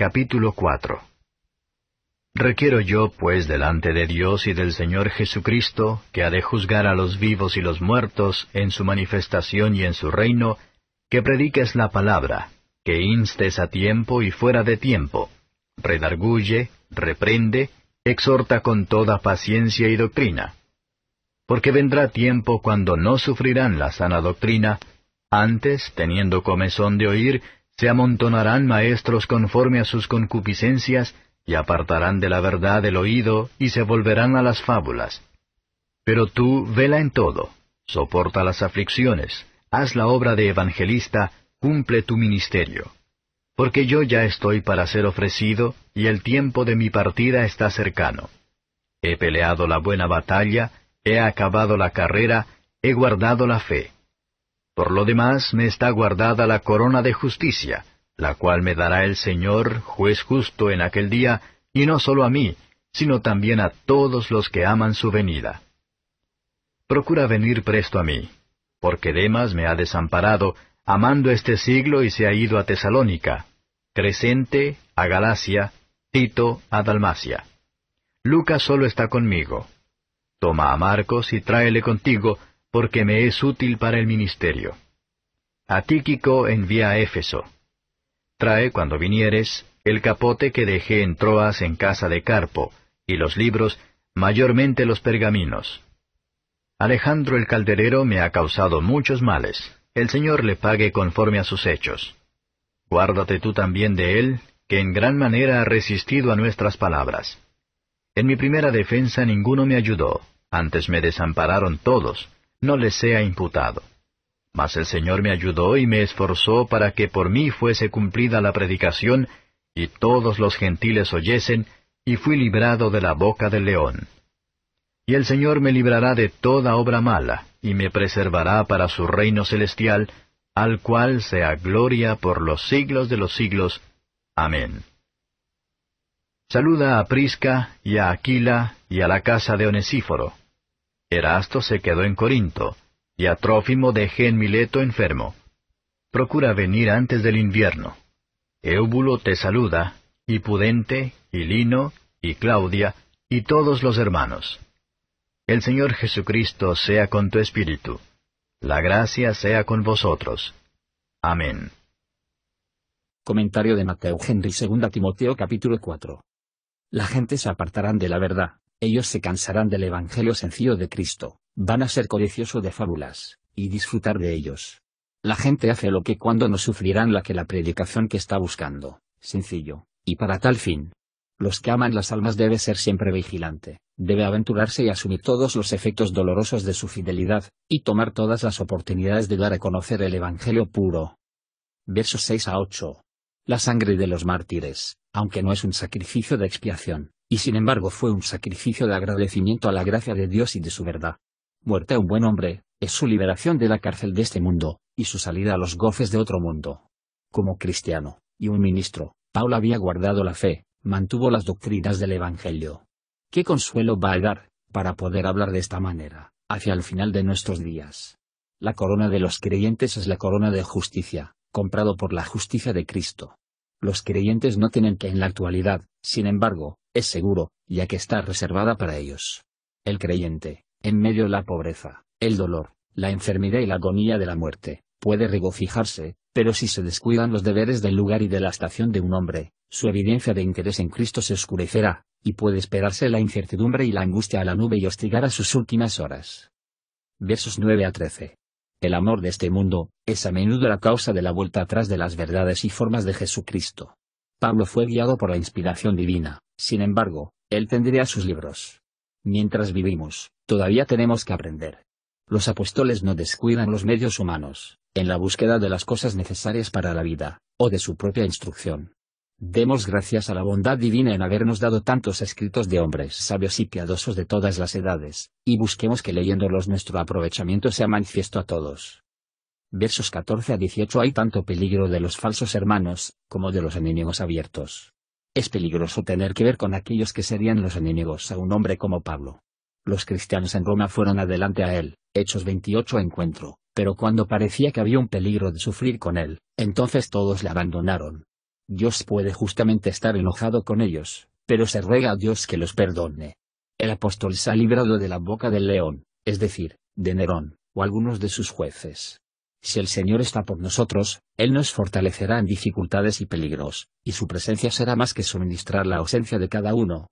Capítulo 4 Requiero yo, pues, delante de Dios y del Señor Jesucristo, que ha de juzgar a los vivos y los muertos en su manifestación y en su reino, que prediques la palabra, que instes a tiempo y fuera de tiempo, redarguye, reprende, exhorta con toda paciencia y doctrina. Porque vendrá tiempo cuando no sufrirán la sana doctrina, antes, teniendo comezón de oír, se amontonarán maestros conforme a sus concupiscencias, y apartarán de la verdad el oído, y se volverán a las fábulas. Pero tú vela en todo, soporta las aflicciones, haz la obra de evangelista, cumple tu ministerio. Porque yo ya estoy para ser ofrecido, y el tiempo de mi partida está cercano. He peleado la buena batalla, he acabado la carrera, he guardado la fe. Por lo demás me está guardada la corona de justicia, la cual me dará el Señor, juez justo, en aquel día, y no sólo a mí, sino también a todos los que aman su venida. Procura venir presto a mí, porque Demas me ha desamparado, amando este siglo y se ha ido a Tesalónica, Crescente a Galacia, Tito a Dalmacia. Lucas solo está conmigo. Toma a Marcos y tráele contigo, porque me es útil para el ministerio. A Tíquico envía a Éfeso. Trae cuando vinieres el capote que dejé en Troas en casa de Carpo, y los libros, mayormente los pergaminos. Alejandro el calderero me ha causado muchos males. El Señor le pague conforme a sus hechos. Guárdate tú también de él, que en gran manera ha resistido a nuestras palabras. En mi primera defensa ninguno me ayudó, antes me desampararon todos no le sea imputado. Mas el Señor me ayudó y me esforzó para que por mí fuese cumplida la predicación, y todos los gentiles oyesen, y fui librado de la boca del león. Y el Señor me librará de toda obra mala, y me preservará para su reino celestial, al cual sea gloria por los siglos de los siglos. Amén. Saluda a Prisca y a Aquila y a la casa de Onesíforo. Erasto se quedó en Corinto, y Atrófimo Trófimo dejé en Mileto enfermo. Procura venir antes del invierno. Éubulo te saluda, y Pudente, y Lino, y Claudia, y todos los hermanos. El Señor Jesucristo sea con tu espíritu. La gracia sea con vosotros. Amén. Comentario de Mateo Henry 2 Timoteo capítulo 4. La gente se apartarán de la verdad, ellos se cansarán del Evangelio sencillo de Cristo, van a ser codiciosos de fábulas, y disfrutar de ellos. La gente hace lo que cuando no sufrirán la que la predicación que está buscando, sencillo, y para tal fin. Los que aman las almas debe ser siempre vigilante, debe aventurarse y asumir todos los efectos dolorosos de su fidelidad, y tomar todas las oportunidades de dar a conocer el Evangelio puro. Versos 6 a 8. La sangre de los mártires, aunque no es un sacrificio de expiación, y sin embargo fue un sacrificio de agradecimiento a la gracia de Dios y de su verdad. Muerte a un buen hombre, es su liberación de la cárcel de este mundo, y su salida a los gofes de otro mundo. Como cristiano, y un ministro, Paul había guardado la fe, mantuvo las doctrinas del Evangelio. ¿Qué consuelo va a dar, para poder hablar de esta manera, hacia el final de nuestros días? La corona de los creyentes es la corona de justicia, comprado por la justicia de Cristo. Los creyentes no tienen que en la actualidad, sin embargo, es seguro, ya que está reservada para ellos. El creyente, en medio de la pobreza, el dolor, la enfermedad y la agonía de la muerte, puede regocijarse, pero si se descuidan los deberes del lugar y de la estación de un hombre, su evidencia de interés en Cristo se oscurecerá, y puede esperarse la incertidumbre y la angustia a la nube y hostigar a sus últimas horas. Versos 9 a 13. El amor de este mundo, es a menudo la causa de la vuelta atrás de las verdades y formas de Jesucristo. Pablo fue guiado por la inspiración divina, sin embargo, él tendría sus libros. Mientras vivimos, todavía tenemos que aprender. Los apóstoles no descuidan los medios humanos, en la búsqueda de las cosas necesarias para la vida, o de su propia instrucción. Demos gracias a la bondad divina en habernos dado tantos escritos de hombres sabios y piadosos de todas las edades, y busquemos que leyéndolos nuestro aprovechamiento sea manifiesto a todos versos 14 a 18 hay tanto peligro de los falsos hermanos, como de los enemigos abiertos. Es peligroso tener que ver con aquellos que serían los enemigos a un hombre como Pablo. Los cristianos en Roma fueron adelante a él, Hechos 28 encuentro, pero cuando parecía que había un peligro de sufrir con él, entonces todos le abandonaron. Dios puede justamente estar enojado con ellos, pero se ruega a Dios que los perdone. El apóstol se ha librado de la boca del león, es decir, de Nerón, o algunos de sus jueces. Si el Señor está por nosotros, Él nos fortalecerá en dificultades y peligros, y su presencia será más que suministrar la ausencia de cada uno.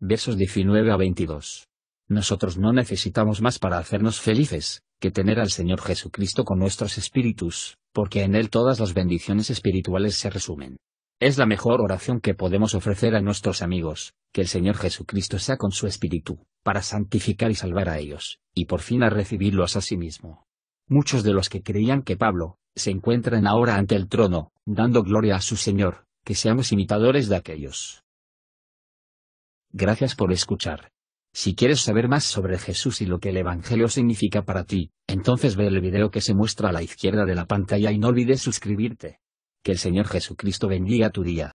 Versos 19 a 22. Nosotros no necesitamos más para hacernos felices, que tener al Señor Jesucristo con nuestros espíritus, porque en Él todas las bendiciones espirituales se resumen. Es la mejor oración que podemos ofrecer a nuestros amigos, que el Señor Jesucristo sea con su espíritu, para santificar y salvar a ellos, y por fin a recibirlos a sí mismo. Muchos de los que creían que Pablo, se encuentran ahora ante el trono, dando gloria a su Señor, que seamos imitadores de aquellos. Gracias por escuchar. Si quieres saber más sobre Jesús y lo que el Evangelio significa para ti, entonces ve el video que se muestra a la izquierda de la pantalla y no olvides suscribirte. Que el Señor Jesucristo bendiga tu día.